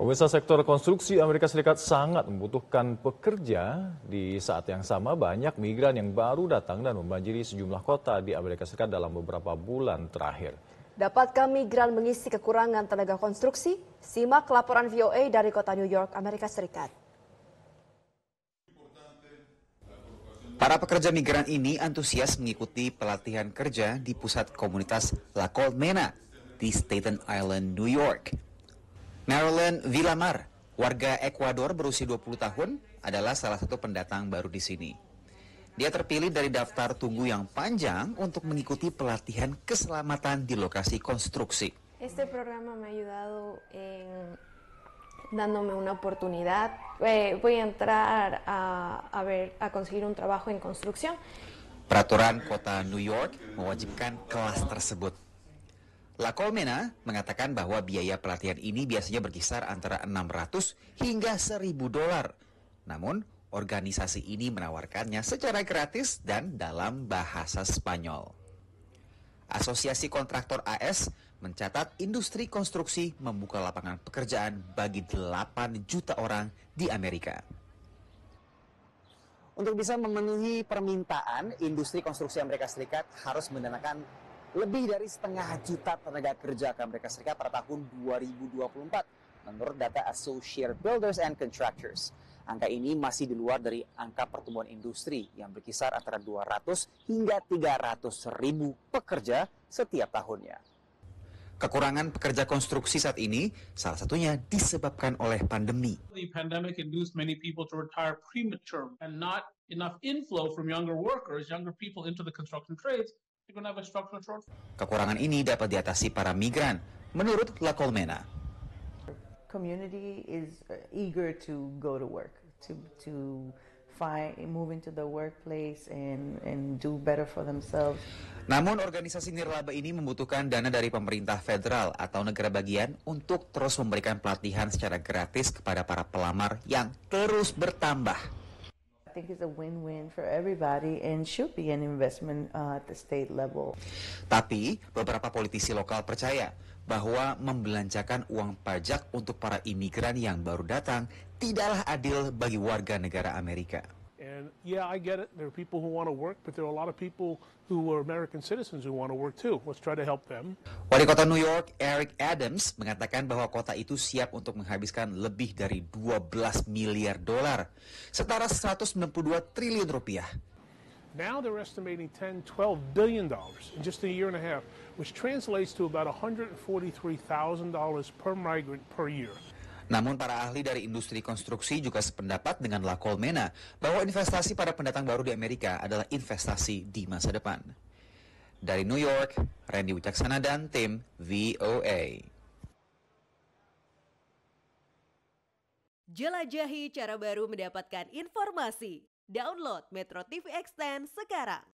Pemirsa sektor konstruksi Amerika Serikat sangat membutuhkan pekerja. Di saat yang sama banyak migran yang baru datang dan membanjiri sejumlah kota di Amerika Serikat dalam beberapa bulan terakhir. Dapatkah migran mengisi kekurangan tenaga konstruksi? Simak laporan VOA dari kota New York, Amerika Serikat. Para pekerja migran ini antusias mengikuti pelatihan kerja di pusat komunitas La Colmena di Staten Island, New York. Marilyn Villamar, warga Ekuador berusia 20 tahun, adalah salah satu pendatang baru di sini. Dia terpilih dari daftar tunggu yang panjang untuk mengikuti pelatihan keselamatan di lokasi konstruksi. Este programa me ha ayudado en dándome una oportunidad. Eh, voy a entrar a, a, ver, a conseguir un trabajo en construcción. Peraturan kota New York mewajibkan kelas tersebut Colmena mengatakan bahwa biaya pelatihan ini biasanya berkisar antara 600 hingga 1000 dolar. Namun, organisasi ini menawarkannya secara gratis dan dalam bahasa Spanyol. Asosiasi Kontraktor AS mencatat industri konstruksi membuka lapangan pekerjaan bagi 8 juta orang di Amerika. Untuk bisa memenuhi permintaan, industri konstruksi Amerika Serikat harus mendanakan lebih dari setengah juta tenaga kerja Amerika Serikat pada tahun 2024 menurut data Associated Builders and Contractors. Angka ini masih di luar dari angka pertumbuhan industri yang berkisar antara 200 hingga 300 ribu pekerja setiap tahunnya. Kekurangan pekerja konstruksi saat ini salah satunya disebabkan oleh pandemi. The pandemic induced many people to retire premature and not enough inflow from younger workers, younger people into the construction trades Kekurangan ini dapat diatasi para migran, menurut La Colmena. Community is uh, eager to go to work, to to find move into the workplace and and do better for themselves. Namun organisasi nirlaba ini membutuhkan dana dari pemerintah federal atau negara bagian untuk terus memberikan pelatihan secara gratis kepada para pelamar yang terus bertambah. I think it's a win-win for everybody and should be an investment uh, at the state level. Tapi beberapa politisi lokal percaya bahwa membelanjakan uang pajak untuk para imigran yang baru datang tidaklah adil bagi warga negara Amerika yeah, I get it. There are people who want to work, but there are a lot of people who are American citizens who want to work too. Let's try to help them. Wali Kota New York, Eric Adams, mengatakan bahwa kota itu siap untuk menghabiskan lebih dari 12 miliar dolar, setara 192 triliun rupiah. Now they're estimating 10, 12 billion dollars in just a year and a half, which translates to about $143,000 per migrant per year. Namun para ahli dari industri konstruksi juga sependapat dengan La Colmena bahwa investasi para pendatang baru di Amerika adalah investasi di masa depan. Dari New York, Randy Wicaksana dan tim VOA. Jelajahi cara baru mendapatkan informasi. Download Metro TV Extend sekarang.